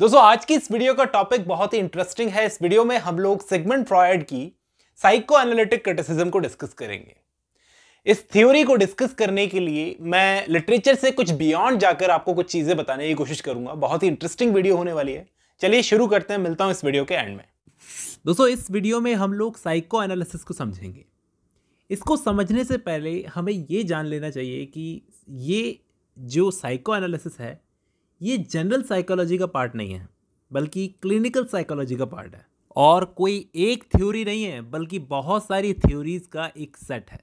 दोस्तों आज की इस वीडियो का टॉपिक बहुत ही इंटरेस्टिंग है इस वीडियो में हम लोग सेगमेंट फ्रॉयड की साइको एनालिटिक क्रिटिसिज्म को डिस्कस करेंगे इस थ्योरी को डिस्कस करने के लिए मैं लिटरेचर से कुछ बियॉन्ड जाकर आपको कुछ चीज़ें बताने की कोशिश करूंगा बहुत ही इंटरेस्टिंग वीडियो होने वाली है चलिए शुरू करते हैं मिलता हूँ इस वीडियो के एंड में दोस्तों इस वीडियो में हम लोग साइको एनालिसिस को समझेंगे इसको समझने से पहले हमें ये जान लेना चाहिए कि ये जो साइको एनालिसिस है ये जनरल साइकोलॉजी का पार्ट नहीं है बल्कि क्लिनिकल साइकोलॉजी का पार्ट है और कोई एक थ्योरी नहीं है बल्कि बहुत सारी थ्योरीज का एक सेट है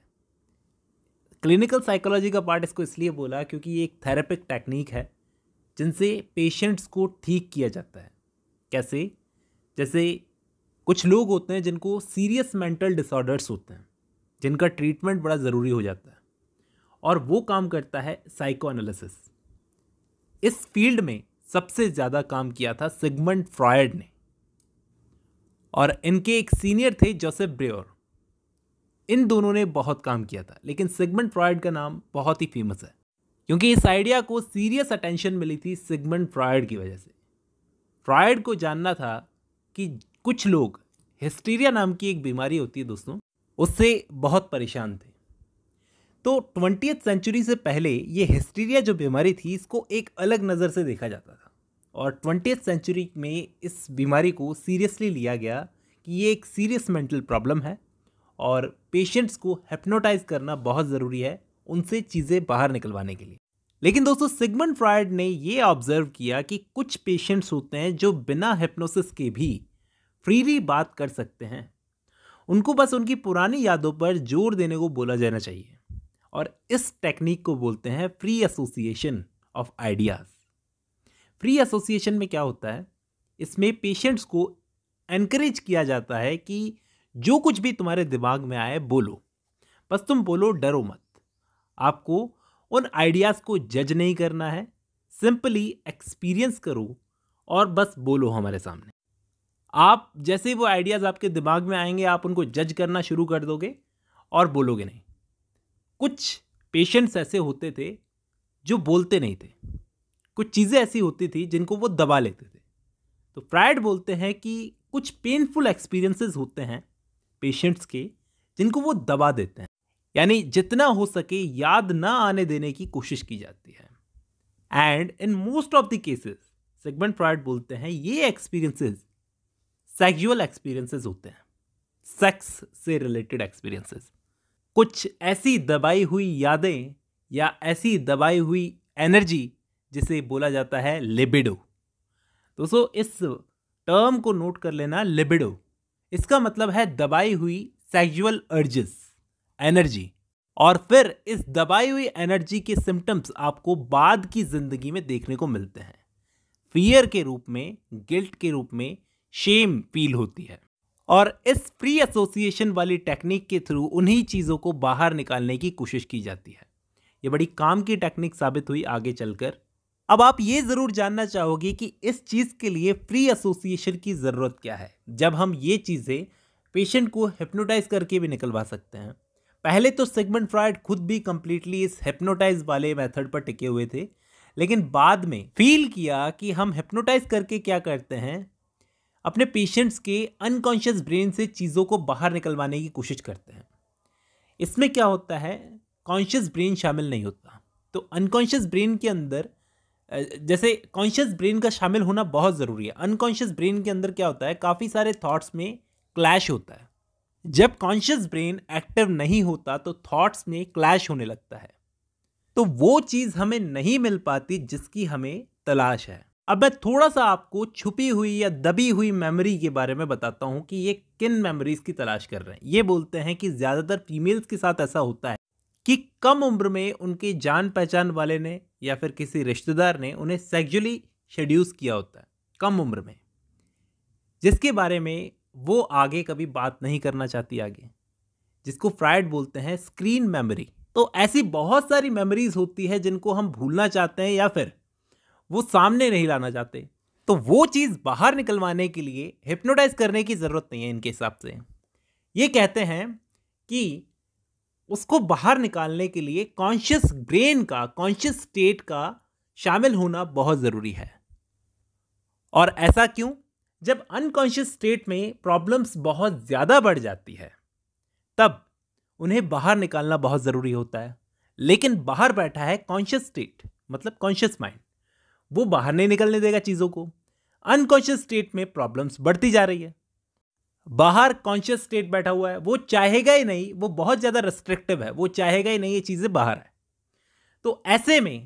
क्लिनिकल साइकोलॉजी का पार्ट इसको इसलिए बोला क्योंकि ये एक थेरेपिक टेक्निक है जिनसे पेशेंट्स को ठीक किया जाता है कैसे जैसे कुछ लोग होते हैं जिनको सीरियस मेंटल डिसऑर्डर्स होते हैं जिनका ट्रीटमेंट बड़ा ज़रूरी हो जाता है और वो काम करता है साइको एनालिसिस इस फील्ड में सबसे ज़्यादा काम किया था सिगमंड फ्रॉयड ने और इनके एक सीनियर थे जोसेफ ब्रेयर इन दोनों ने बहुत काम किया था लेकिन सिगमंड फ्रॉयड का नाम बहुत ही फेमस है क्योंकि इस आइडिया को सीरियस अटेंशन मिली थी सिगमंड फ्रॉयड की वजह से फ्रॉयड को जानना था कि कुछ लोग हिस्टीरिया नाम की एक बीमारी होती है दोस्तों उससे बहुत परेशान थे तो ट्वेंटी सेंचुरी से पहले ये हिस्टीरिया जो बीमारी थी इसको एक अलग नज़र से देखा जाता था और ट्वेंटी सेंचुरी में इस बीमारी को सीरियसली लिया गया कि ये एक सीरियस मेंटल प्रॉब्लम है और पेशेंट्स को हेप्नोटाइज करना बहुत ज़रूरी है उनसे चीज़ें बाहर निकलवाने के लिए लेकिन दोस्तों सिगमन फ्रायड ने ये ऑब्जर्व किया कि कुछ पेशेंट्स होते हैं जो बिना हेप्नोसिस के भी फ्रीली बात कर सकते हैं उनको बस उनकी पुरानी यादों पर जोर देने को बोला जाना चाहिए और इस टेक्निक को बोलते हैं free association of ideas free association में क्या होता है इसमें पेशेंट्स को एनकरेज किया जाता है कि जो कुछ भी तुम्हारे दिमाग में आए बोलो बस तुम बोलो डरो मत आपको उन आइडियाज़ को जज नहीं करना है सिंपली एक्सपीरियंस करो और बस बोलो हमारे सामने आप जैसे वो आइडियाज़ आपके दिमाग में आएंगे आप उनको जज करना शुरू कर दोगे और बोलोगे नहीं कुछ पेशेंट्स ऐसे होते थे जो बोलते नहीं थे कुछ चीज़ें ऐसी होती थी जिनको वो दबा लेते थे तो फ्राइड बोलते हैं कि कुछ पेनफुल एक्सपीरियंसेस होते हैं पेशेंट्स के जिनको वो दबा देते हैं यानी जितना हो सके याद ना आने देने की कोशिश की जाती है and in most of the cases Sigmund Freud बोलते हैं ये एक्सपीरियंसेस सेक्सुअल एक्सपीरियंसेस होते हैं सेक्स से रिलेटेड एक्सपीरियंसेस कुछ ऐसी दबाई हुई यादें या ऐसी दबाई हुई एनर्जी जिसे बोला जाता है लिबिडो दोस्तों इस टर्म को नोट कर लेना लिबिडो इसका मतलब है दबाई हुई सेक्सुअल अर्जेस एनर्जी और फिर इस दबाई हुई एनर्जी के सिम्टम्स आपको बाद की ज़िंदगी में देखने को मिलते हैं फियर के रूप में गिल्ट के रूप में शेम फील होती है और इस फ्री एसोसिएशन वाली टेक्निक के थ्रू उन्हीं चीज़ों को बाहर निकालने की कोशिश की जाती है ये बड़ी काम की टेक्निक साबित हुई आगे चलकर अब आप ये ज़रूर जानना चाहोगे कि इस चीज़ के लिए फ्री एसोसिएशन की ज़रूरत क्या है जब हम ये चीज़ें पेशेंट को हिप्नोटाइज करके भी निकलवा सकते हैं पहले तो सेगमेंट फ्रॉयड खुद भी कम्प्लीटली इस हिप्नोटाइज वाले मेथड पर टिके हुए थे लेकिन बाद में फील किया कि हम हिप्नोटाइज करके क्या करते हैं अपने पेशेंट्स के अनकॉन्शियस ब्रेन से चीज़ों को बाहर निकलवाने की कोशिश करते हैं इसमें क्या होता है कॉन्शियस ब्रेन शामिल नहीं होता तो अनकॉन्शियस ब्रेन के अंदर जैसे कॉन्शियस ब्रेन का शामिल होना बहुत ज़रूरी है अनकॉन्शियस ब्रेन के अंदर क्या होता है काफ़ी सारे थॉट्स में क्लैश होता है जब कॉन्शियस ब्रेन एक्टिव नहीं होता तो थॉट्स में क्लैश होने लगता है तो वो चीज़ हमें नहीं मिल पाती जिसकी हमें तलाश है अब मैं थोड़ा सा आपको छुपी हुई या दबी हुई मेमोरी के बारे में बताता हूँ कि ये किन मेमोरीज़ की तलाश कर रहे हैं ये बोलते हैं कि ज़्यादातर फीमेल्स के साथ ऐसा होता है कि कम उम्र में उनके जान पहचान वाले ने या फिर किसी रिश्तेदार ने उन्हें सेक्जुअली शेड्यूस किया होता है कम उम्र में जिसके बारे में वो आगे कभी बात नहीं करना चाहती आगे जिसको फ्राइड बोलते हैं स्क्रीन मेमोरी तो ऐसी बहुत सारी मेमोरीज होती है जिनको हम भूलना चाहते हैं या फिर वो सामने नहीं लाना चाहते तो वो चीज़ बाहर निकलवाने के लिए हिप्नोटाइज करने की ज़रूरत नहीं है इनके हिसाब से ये कहते हैं कि उसको बाहर निकालने के लिए कॉन्शियस ब्रेन का कॉन्शियस स्टेट का शामिल होना बहुत ज़रूरी है और ऐसा क्यों जब अनकॉन्शियस स्टेट में प्रॉब्लम्स बहुत ज़्यादा बढ़ जाती है तब उन्हें बाहर निकालना बहुत ज़रूरी होता है लेकिन बाहर बैठा है कॉन्शियस स्टेट मतलब कॉन्शियस माइंड वो बाहर नहीं निकलने देगा चीज़ों को अनकॉन्शियस स्टेट में प्रॉब्लम्स बढ़ती जा रही है बाहर कॉन्शियस स्टेट बैठा हुआ है वो चाहेगा ही नहीं वो बहुत ज़्यादा रिस्ट्रिक्टिव है वो चाहेगा ही नहीं ये चीज़ें बाहर है तो ऐसे में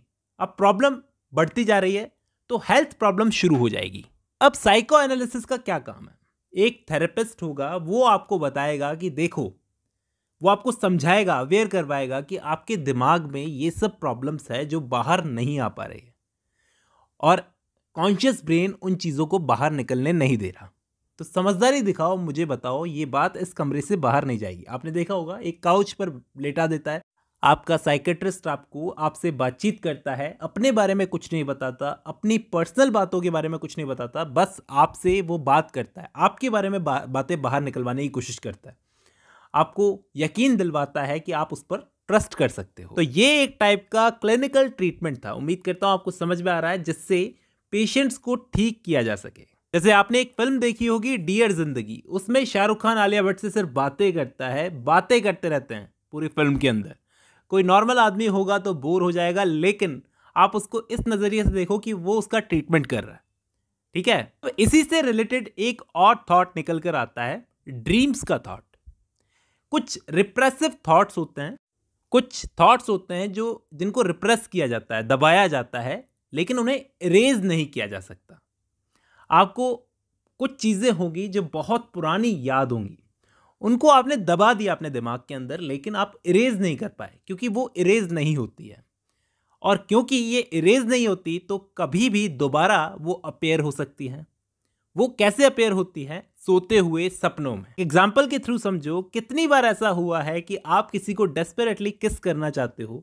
अब प्रॉब्लम बढ़ती जा रही है तो हेल्थ प्रॉब्लम शुरू हो जाएगी अब साइको एनालिसिस का क्या काम है एक थेरेपिस्ट होगा वो आपको बताएगा कि देखो वो आपको समझाएगा अवेयर करवाएगा कि आपके दिमाग में ये सब प्रॉब्लम्स है जो बाहर नहीं आ पा रही है और कॉन्शियस ब्रेन उन चीज़ों को बाहर निकलने नहीं दे रहा तो समझदारी दिखाओ मुझे बताओ ये बात इस कमरे से बाहर नहीं जाएगी आपने देखा होगा एक काउच पर लेटा देता है आपका साइकेट्रिस्ट आपको आपसे बातचीत करता है अपने बारे में कुछ नहीं बताता अपनी पर्सनल बातों के बारे में कुछ नहीं बताता बस आपसे वो बात करता है आपके बारे में बा, बातें बाहर निकलवाने की कोशिश करता है आपको यकीन दिलवाता है कि आप उस पर ट्रस्ट कर सकते हो तो ये एक टाइप का क्लिनिकल ट्रीटमेंट था उम्मीद करता हूँ आपको समझ में आ रहा है जिससे पेशेंट्स को ठीक किया जा सके जैसे आपने एक फिल्म देखी होगी डियर जिंदगी उसमें शाहरुख खान आलिया भट्ट से सिर्फ बातें करता है बातें करते रहते हैं पूरी फिल्म के अंदर कोई नॉर्मल आदमी होगा तो बोर हो जाएगा लेकिन आप उसको इस नज़रिए से देखो कि वो उसका ट्रीटमेंट कर रहा है ठीक है तो इसी से रिलेटेड एक और थॉट निकल कर आता है ड्रीम्स का थॉट कुछ रिप्रेसिव थॉट्स होते हैं कुछ थॉट्स होते हैं जो जिनको रिप्रेस किया जाता है दबाया जाता है लेकिन उन्हें इरेज नहीं किया जा सकता आपको कुछ चीज़ें होंगी जो बहुत पुरानी याद होंगी उनको आपने दबा दिया अपने दिमाग के अंदर लेकिन आप इरेज नहीं कर पाए क्योंकि वो इरेज नहीं होती है और क्योंकि ये इरेज नहीं होती तो कभी भी दोबारा वो अपेयर हो सकती हैं वो कैसे अपेयर होती है सोते हुए सपनों में एग्जाम्पल के थ्रू समझो कितनी बार ऐसा हुआ है कि आप किसी को डेस्परेटली किस करना चाहते हो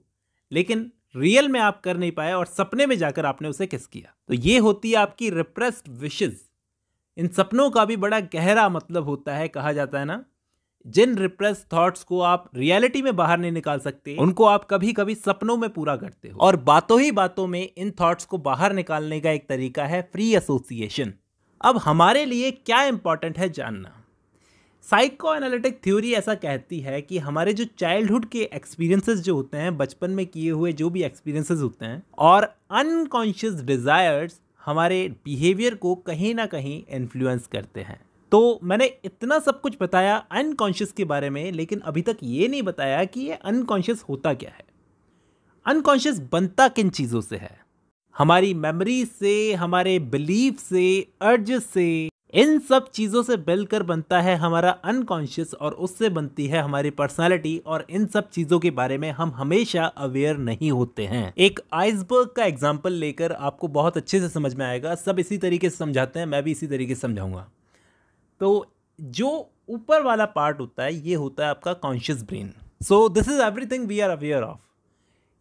लेकिन रियल में आप कर नहीं पाए और सपने में जाकर आपने उसे किस किया तो ये होती है आपकी रिप्रेस्ड विशेज इन सपनों का भी बड़ा गहरा मतलब होता है कहा जाता है ना जिन रिप्रेस थॉट्स को आप रियलिटी में बाहर नहीं निकाल सकते उनको आप कभी कभी सपनों में पूरा करते हो और बातों ही बातों में इन थॉट्स को बाहर निकालने का एक तरीका है फ्री एसोसिएशन अब हमारे लिए क्या इम्पॉर्टेंट है जानना साइको एनालिटिक थ्योरी ऐसा कहती है कि हमारे जो चाइल्डहुड के एक्सपीरियंसेस जो होते हैं बचपन में किए हुए जो भी एक्सपीरियंसेस होते हैं और अनकॉन्शियस डिज़ायर्स हमारे बिहेवियर को कहीं ना कहीं इन्फ्लुएंस करते हैं तो मैंने इतना सब कुछ बताया अनकॉन्शियस के बारे में लेकिन अभी तक ये नहीं बताया कि ये अनकॉन्शियस होता क्या है अनकॉन्शियस बनता किन चीज़ों से है हमारी मेमोरी से हमारे बिलीफ से अर्ज से इन सब चीज़ों से मिलकर बनता है हमारा अनकॉन्शियस और उससे बनती है हमारी पर्सनालिटी और इन सब चीज़ों के बारे में हम हमेशा अवेयर नहीं होते हैं एक आइसबर्ग का एग्जाम्पल लेकर आपको बहुत अच्छे से समझ में आएगा सब इसी तरीके से समझाते हैं मैं भी इसी तरीके से समझाऊंगा तो जो ऊपर वाला पार्ट होता है ये होता है आपका conscious brain so this is everything we are aware of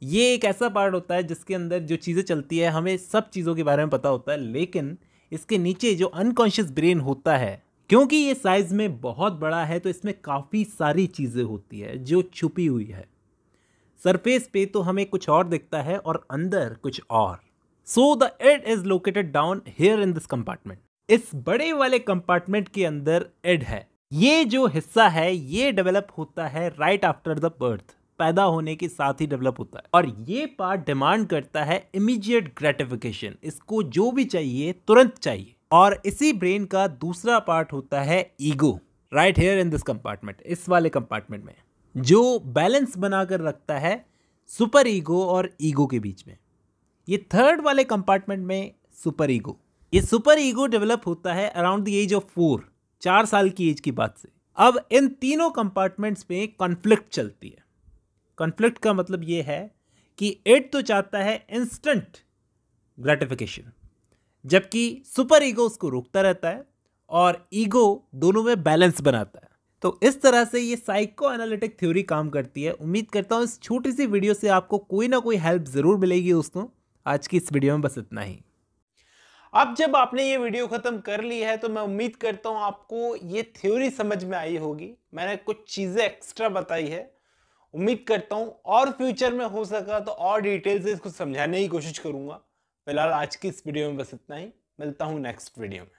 ये एक ऐसा पार्ट होता है जिसके अंदर जो चीज़ें चलती है हमें सब चीज़ों के बारे में पता होता है लेकिन इसके नीचे जो अनकॉन्शियस ब्रेन होता है क्योंकि ये साइज़ में बहुत बड़ा है तो इसमें काफ़ी सारी चीज़ें होती है जो छुपी हुई है सरफेस पे तो हमें कुछ और दिखता है और अंदर कुछ और so the id is located down here in this compartment इस बड़े वाले कंपार्टमेंट के अंदर एड है ये जो हिस्सा है ये डेवलप होता है राइट आफ्टर द बर्थ पैदा होने के साथ ही डेवलप होता है और ये पार्ट डिमांड करता है इमीजिएट ग्रेटिफिकेशन इसको जो भी चाहिए तुरंत चाहिए और इसी ब्रेन का दूसरा पार्ट होता है ego right here in this compartment इस वाले कंपार्टमेंट में जो बैलेंस बनाकर रखता है सुपर ईगो और ईगो के बीच में ये थर्ड वाले कंपार्टमेंट में सुपर ईगो ये सुपर ईगो डेवलप होता है around the age of four चार साल की एज की बात से अब इन तीनों कंपार्टमेंट्स में कॉन्फ्लिक्ट चलती है कन्फ्लिक्ट का मतलब ये है कि एट तो चाहता है इंस्टेंट ग्रेटिफिकेशन जबकि सुपर ईगो उसको रोकता रहता है और ईगो दोनों में बैलेंस बनाता है तो इस तरह से ये साइको एनालिटिक थ्योरी काम करती है उम्मीद करता हूँ इस छोटी सी वीडियो से आपको कोई ना कोई हेल्प ज़रूर मिलेगी दोस्तों आज की इस वीडियो में बस इतना ही अब जब आपने ये वीडियो ख़त्म कर ली है तो मैं उम्मीद करता हूँ आपको ये थ्योरी समझ में आई होगी मैंने कुछ चीज़ें एक्स्ट्रा बताई है उम्मीद करता हूँ और फ्यूचर में हो सका तो और डिटेल से इसको समझाने की कोशिश करूँगा फिलहाल आज की इस वीडियो में बस इतना ही मिलता हूँ नेक्स्ट वीडियो में